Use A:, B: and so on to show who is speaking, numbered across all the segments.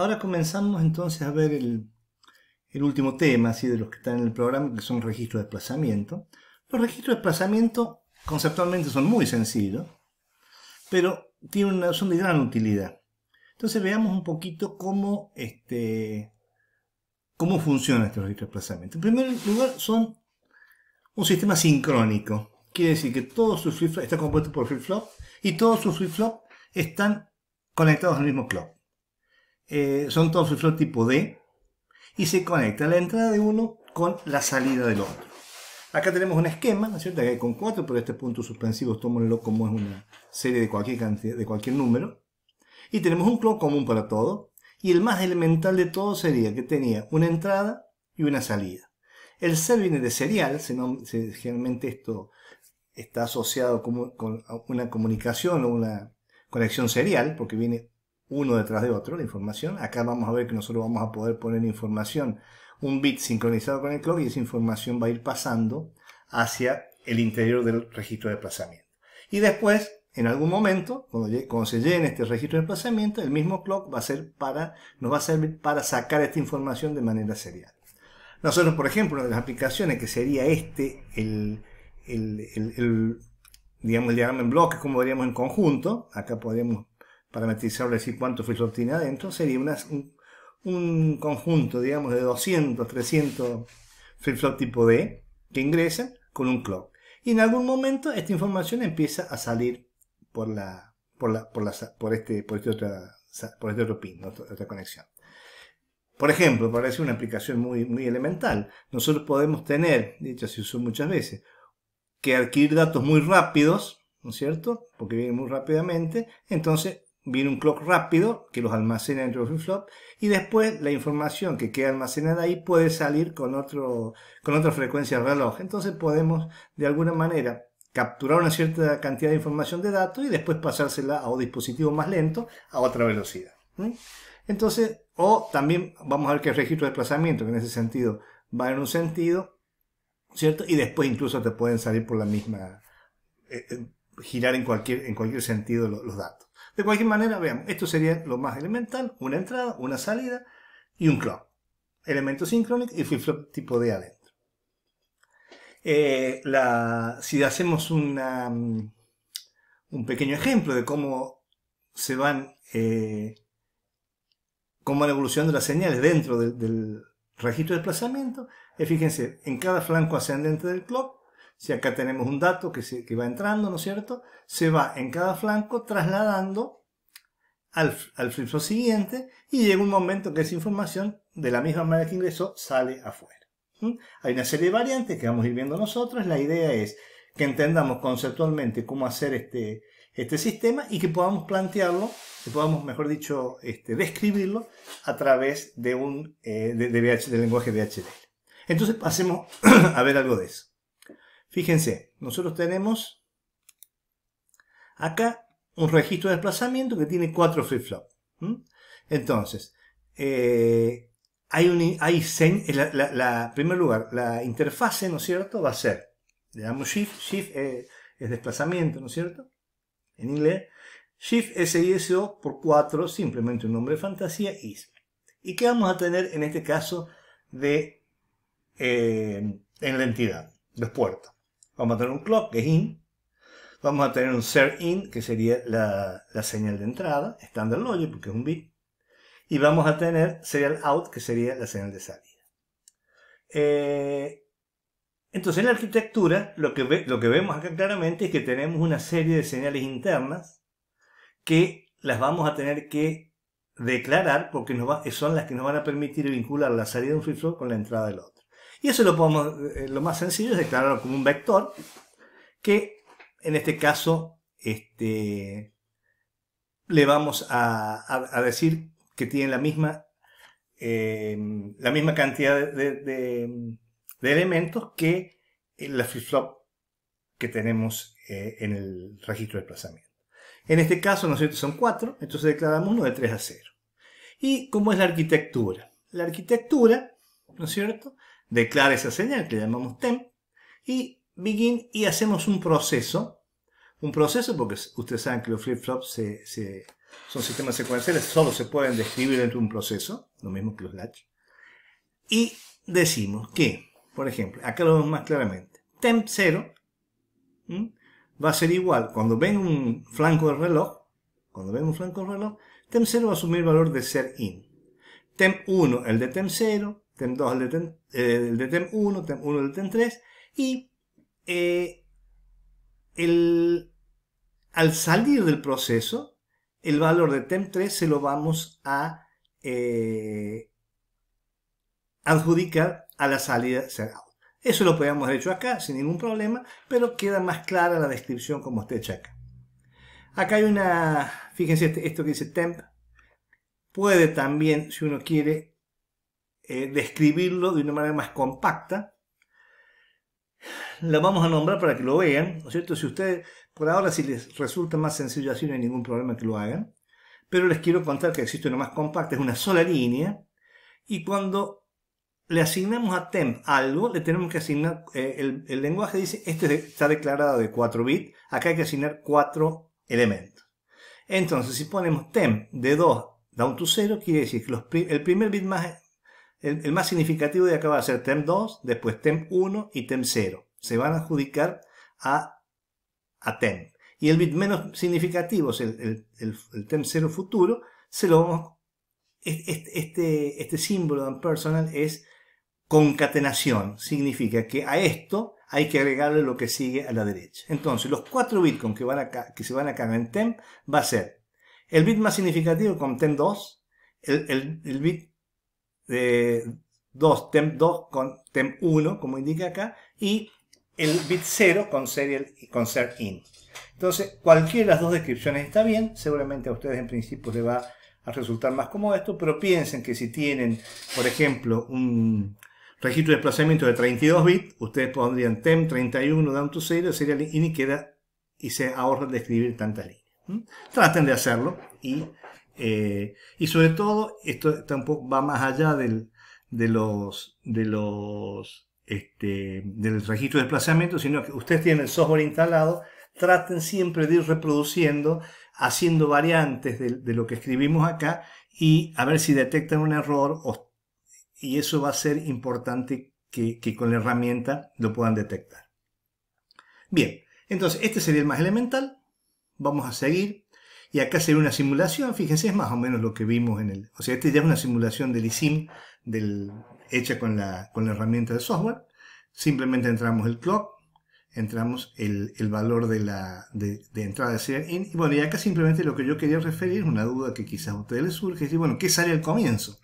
A: ahora comenzamos entonces a ver el, último tema así, de los que están en el programa, que son registros de desplazamiento. Los registros de desplazamiento conceptualmente son muy sencillos, pero son de gran utilidad. Entonces veamos un poquito cómo, este, cómo funciona este registro de desplazamiento. En primer lugar, son un sistema sincrónico. Quiere decir que todo su flip flop está compuesto por flip-flop y todos sus flip-flops están conectados al mismo clock. Eh, son todos flor tipo D y se conecta la entrada de uno con la salida del otro. Acá tenemos un esquema, ¿no es cierto? que hay con cuatro pero este punto suspensivo, tómenlo como es una serie de cualquier cantidad, de cualquier número. Y tenemos un clon común para todo. Y el más elemental de todo sería que tenía una entrada y una salida. El ser viene de serial, generalmente esto está asociado con una comunicación o una conexión serial, porque viene uno detrás de otro la información. Acá vamos a ver que nosotros vamos a poder poner información, un bit sincronizado con el clock y esa información va a ir pasando hacia el interior del registro de desplazamiento Y después, en algún momento, cuando, se llene este registro de desplazamiento el mismo clock va a ser para, nos va a servir para sacar esta información de manera serial. Nosotros, por ejemplo, una de las aplicaciones que sería este, el, digamos, el diagrama en bloques, como veríamos en conjunto, acá podríamos parametrizarlo y decir cuánto tiene adentro, sería un, conjunto, digamos, de 200, 300 flip tipo D que ingresan con un clock. Y en algún momento esta información empieza a salir por la por este por este por este, este otro pin, otra, conexión. Por ejemplo, parece una aplicación muy, muy elemental. Nosotros podemos tener, de hecho se usó muchas veces, que adquirir datos muy rápidos, ¿no es cierto? Porque vienen muy rápidamente. Entonces, viene un clock rápido que los almacena dentro del flip-flop y después la información que queda almacenada ahí puede salir con, otro, con otra frecuencia de reloj. Entonces podemos de alguna manera capturar una cierta cantidad de información de datos y después pasársela a un dispositivo más lento a otra velocidad. Entonces, o también vamos a ver que el registro de desplazamiento, que en ese sentido va en un sentido, ¿cierto? Y después incluso te pueden salir por la misma, eh, eh, girar en cualquier, en cualquier sentido los datos. De cualquier manera, veamos, esto sería lo más elemental, una entrada, una salida y un clock. Elemento sincrónico y flip-flop tipo D adentro. Eh, la, si hacemos mm, un pequeño ejemplo de cómo se van, eh, cómo la evolución de las señales dentro del registro de desplazamiento, eh, fíjense, en cada flanco ascendente del clock si acá tenemos un dato que, se, va entrando, ¿no es cierto? Se va en cada flanco trasladando al, al siguiente y llega un momento que esa información, de la misma manera que ingresó, sale afuera. ¿Mm? Hay una serie de variantes que vamos a ir viendo nosotros. La idea es que entendamos conceptualmente cómo hacer este, este sistema y que podamos plantearlo, que podamos, mejor dicho, este, describirlo a través de un eh, lenguaje VHDL. Entonces pasemos a ver algo de eso. Fíjense, nosotros tenemos acá un registro de desplazamiento que tiene cuatro flip-flops. Entonces, eh, hay un hay eh, la, en primer lugar, la interfase, ¿no es cierto? Va a ser, le damos Shift, Shift eh, es desplazamiento, ¿no es cierto? En inglés. Shift SISO por 4, simplemente un nombre de fantasía, is. ¿Y qué vamos a tener en este caso de en la entidad? Los puertos vamos a tener un clock, que es in, vamos a tener un ser in, que sería la, señal de entrada, standard logic, porque es un bit, y vamos a tener serial out, que sería la señal de salida. Eh, entonces en la arquitectura lo que, lo que vemos acá claramente es que tenemos una serie de señales internas que las vamos a tener que declarar porque son las que nos van a permitir vincular la salida de un flip-flop con la entrada del otro. Y eso lo podemos, eh, lo más sencillo es declararlo como un vector, que en este caso este, le vamos a, decir que tiene la misma, em, la misma cantidad de, elementos que la flip-flop que tenemos eh, en el registro de desplazamiento. En este caso, ¿no es cierto? Son cuatro, entonces declaramos uno de 3 a 0. ¿Y cómo es la arquitectura? La arquitectura, ¿no es cierto? declara esa señal que llamamos temp y begin y hacemos un proceso. Un proceso porque ustedes saben que los flip-flops se, se, son sistemas secuenciales, solo se pueden describir dentro de un proceso, lo mismo que los latch. Y decimos que, por ejemplo, acá lo vemos más claramente, temp 0 va a ser igual, cuando ven un flanco de reloj, cuando ven un flanco del reloj, temp 0 va a asumir valor de ser in. Temp 1 el de temp 0, TEM 2 eh, el de 1, TEM 1 el de TEM 3 y al salir del proceso, el valor de TEM 3 se lo vamos a eh, adjudicar a la salida cerrado Eso lo podríamos haber hecho acá sin ningún problema, pero queda más clara la descripción como usted hecha acá. Acá hay una, fíjense este, esto que dice temp, puede también, si uno quiere, eh, describirlo de una manera más compacta. La vamos a nombrar para que lo vean, ¿no es cierto? Si ustedes, por ahora, si les resulta más sencillo así, no hay ningún problema que lo hagan. Pero les quiero contar que existe una más compacta, es una sola línea. Y cuando le asignamos a temp algo, le tenemos que asignar, eh, el, lenguaje dice, este está declarado de 4 bits, acá hay que asignar 4 elementos. Entonces, si ponemos temp de 2 down to 0, quiere decir que el primer bit más el, más significativo de acá va a ser TEM 2, después TEM 1 y temp 0. Se van a adjudicar a, a Y el bit menos significativo, es el, el, 0 futuro, se lo Este, este, símbolo de personal es concatenación. Significa que a esto hay que agregarle lo que sigue a la derecha. Entonces, los cuatro bitcoins que, van a, que se van a cargar en TEM va a ser el bit más significativo con temp 2 el, el, el bit de 2, tem 2 con tem 1 como indica acá, y el bit 0 con serial y con ser in. Entonces, cualquiera de las dos descripciones está bien. Seguramente a ustedes en principio les va a resultar más cómodo esto, pero piensen que si tienen, por ejemplo, un registro de desplazamiento de 32 bits, ustedes pondrían tem 31 down to 0, serial in y queda y se ahorran de escribir tantas líneas. Traten de hacerlo y eh, y sobre todo, esto tampoco va más allá del, de los, de los, este, del registro de desplazamiento, sino que ustedes tienen el software instalado, traten siempre de ir reproduciendo, haciendo variantes de, lo que escribimos acá y a ver si detectan un error y eso va a ser importante que con la herramienta lo puedan detectar. Bien, entonces este sería el más elemental. Vamos a seguir y acá ve una simulación, fíjense, es más o menos lo que vimos en el... O sea, este ya es una simulación del ISIM del, hecha con la, herramienta de software. Simplemente entramos el clock, entramos el, valor de, la, de, entrada de ser in. Y bueno, y acá simplemente lo que yo quería referir, una duda que quizás a ustedes les surge, es decir, bueno, ¿qué sale al comienzo?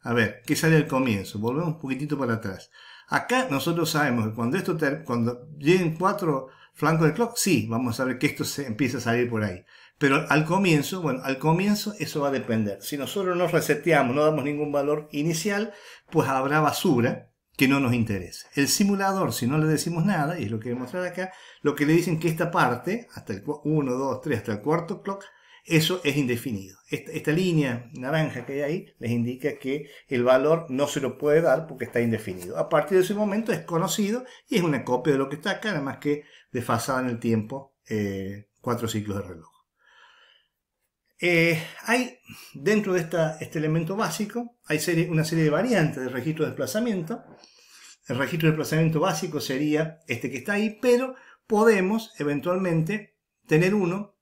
A: A ver, ¿qué sale al comienzo? Volvemos un poquitito para atrás. Acá nosotros sabemos que cuando, esto cuando lleguen cuatro flancos de clock, sí, vamos a ver que esto se empieza a salir por ahí. Pero al comienzo, bueno, al comienzo eso va a depender. Si nosotros no reseteamos, no damos ningún valor inicial, pues habrá basura que no nos interesa. El simulador, si no le decimos nada, y es lo que voy a mostrar acá, lo que le dicen que esta parte, hasta el 1, 2, 3, hasta el cuarto clock, eso es indefinido. Esta, línea naranja que hay ahí les indica que el valor no se lo puede dar porque está indefinido. A partir de ese momento es conocido y es una copia de lo que está acá, nada más que desfasada en el tiempo, eh, cuatro ciclos de reloj. Eh, hay dentro de este elemento básico, hay una serie de variantes de registro de desplazamiento. El registro de desplazamiento básico sería este que está ahí, pero podemos eventualmente tener uno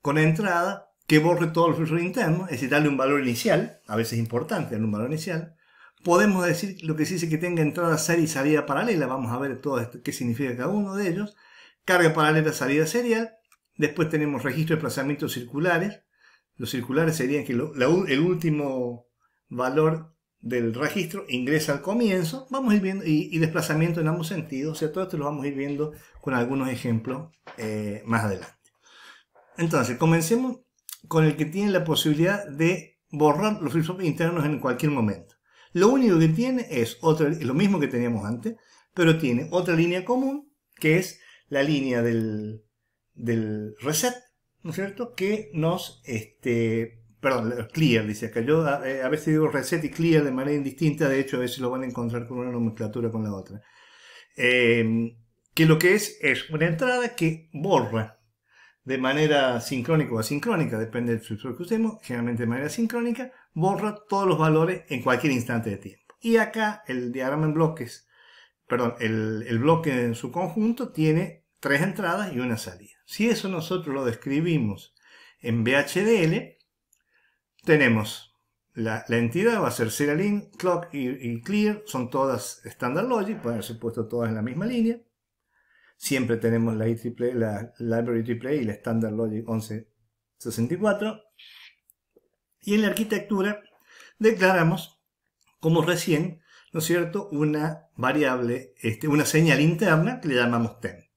A: con entrada que borre todo el flujo interno, es decir, darle un valor inicial, a veces es importante darle un valor inicial. Podemos decir lo que se dice que tenga entrada serie y salida paralela, vamos a ver todo qué significa cada uno de ellos. Carga paralela, salida serial. Después tenemos registro de desplazamiento circulares, los circulares serían que el último valor del registro ingresa al comienzo, vamos a ir viendo, y, desplazamiento en ambos sentidos, o sea, todo esto lo vamos a ir viendo con algunos ejemplos eh, más adelante. Entonces, comencemos con el que tiene la posibilidad de borrar los flip internos en cualquier momento. Lo único que tiene es otro, lo mismo que teníamos antes, pero tiene otra línea común, que es la línea del reset, ¿no es cierto? Que nos, este, perdón, clear, dice acá. Yo eh, a, veces digo reset y clear de manera indistinta, de hecho a veces lo van a encontrar con una nomenclatura con la otra. Em, que lo que es es una entrada que borra de manera sincrónica o asincrónica, depende del sucesor que usemos, generalmente de manera sincrónica, borra todos los valores en cualquier instante de tiempo. Y acá el diagrama en bloques, perdón, el, el bloque en su conjunto tiene tres entradas y una salida. Si eso nosotros lo describimos en BHDL, tenemos la, entidad, va a ser Serialin, Clock y, Clear, son todas Standard Logic, pueden ser puestas todas en la misma línea. Siempre tenemos la, la Library AAA y la Standard Logic 1164. Y en la arquitectura declaramos como recién, ¿no es cierto?, una variable, este, una señal interna que le llamamos TEN.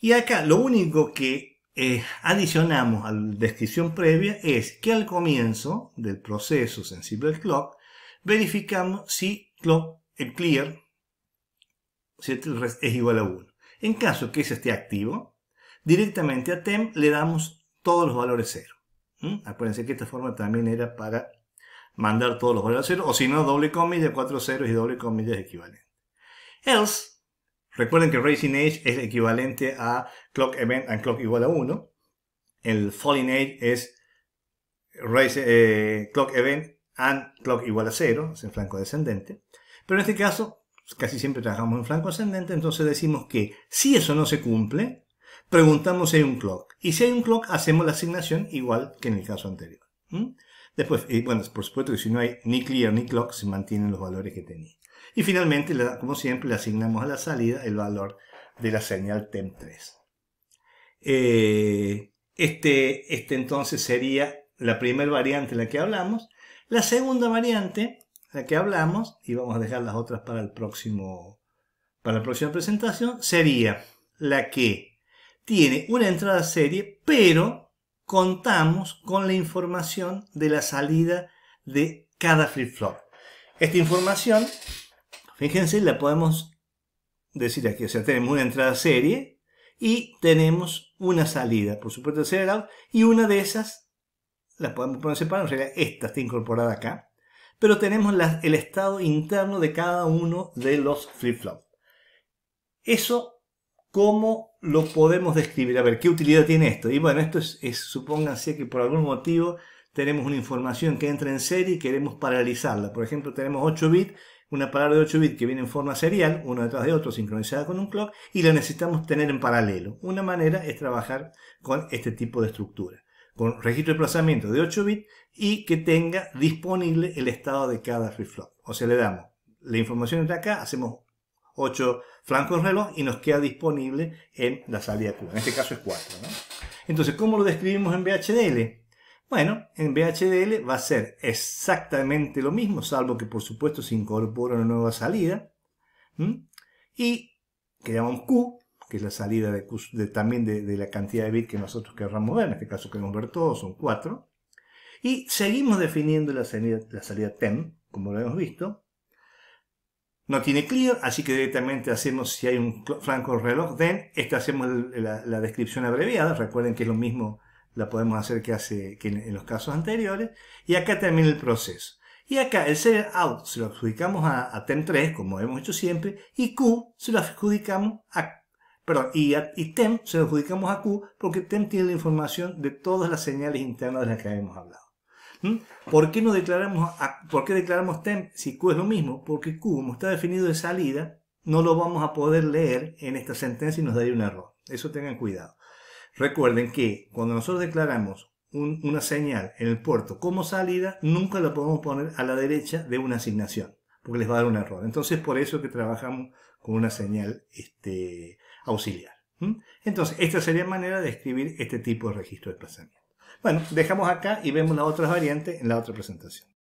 A: Y acá lo único que eh, adicionamos a la descripción previa es que al comienzo del proceso sensible clock verificamos si clock, el clear es igual a 1. En caso que ese esté activo, directamente a temp le damos todos los valores 0. ¿Mm? Acuérdense que esta forma también era para mandar todos los valores a 0, o si no, doble comilla, cuatro ceros y doble es equivalente. Else Recuerden que Racing Age es equivalente a Clock Event and Clock igual a 1. El Falling Age es eh, Clock Event and Clock igual a 0, es el flanco descendente. Pero en este caso, casi siempre trabajamos en flanco ascendente, entonces decimos que si eso no se cumple, preguntamos si hay un clock. Y si hay un clock, hacemos la asignación igual que en el caso anterior. Después, y bueno, por supuesto que si no hay ni clear ni clock, se mantienen los valores que tenía. Y finalmente, como siempre, le asignamos a la salida el valor de la señal TEM3. Eh, este, este entonces sería la primera variante en la que hablamos. La segunda variante, la que hablamos, y vamos a dejar las otras para, el próximo, para la próxima presentación, sería la que tiene una entrada serie, pero contamos con la información de la salida de cada flip-flop. Esta información Fíjense, la podemos decir aquí. O sea, tenemos una entrada serie y tenemos una salida, por supuesto, serial out, y una de esas la podemos poner separada. O sea, esta está incorporada acá. Pero tenemos el estado interno de cada uno de los flip-flops. Eso, ¿cómo lo podemos describir? A ver, ¿qué utilidad tiene esto? Y bueno, esto es, es supónganse que por algún motivo tenemos una información que entra en serie y queremos paralizarla. Por ejemplo, tenemos 8 bits una palabra de 8 bits que viene en forma serial, uno detrás de otro, sincronizada con un clock, y la necesitamos tener en paralelo. Una manera es trabajar con este tipo de estructura, con registro de plazamiento de 8 bits y que tenga disponible el estado de cada flip -flop. O sea, le damos la información de acá, hacemos 8 flancos de reloj y nos queda disponible en la salida Q. En este caso es 4. Entonces, ¿cómo lo describimos en VHDL? Bueno, en VHDL va a ser exactamente lo mismo, salvo que por supuesto se incorpora una nueva salida. Y que llamamos Q, que es la salida de, también de, la cantidad de bits que nosotros querramos ver, en este caso queremos ver todos, son 4. Y seguimos definiendo la salida, la TEM, como lo hemos visto. No tiene clear, así que directamente hacemos, si hay un flanco reloj DEN, esta hacemos la descripción abreviada, recuerden que es lo mismo la podemos hacer que hace que en, los casos anteriores. Y acá termina el proceso. Y acá el set out se lo adjudicamos a, TEM3, como hemos hecho siempre, y Q se lo adjudicamos a perdón, y, y, TEM se lo adjudicamos a Q porque TEM tiene la información de todas las señales internas de las que habíamos hablado. ¿Mm? ¿Por qué no declaramos, por qué declaramos TEM si Q es lo mismo? Porque Q, como está definido de salida, no lo vamos a poder leer en esta sentencia y nos daría un error. Eso tengan cuidado. Recuerden que cuando nosotros declaramos una señal en el puerto como salida, nunca la podemos poner a la derecha de una asignación, porque les va a dar un error. Entonces, por eso que trabajamos con una señal este, auxiliar. Entonces, esta sería la manera de escribir este tipo de registro de desplazamiento. Bueno, dejamos acá y vemos las otras variantes en la otra presentación.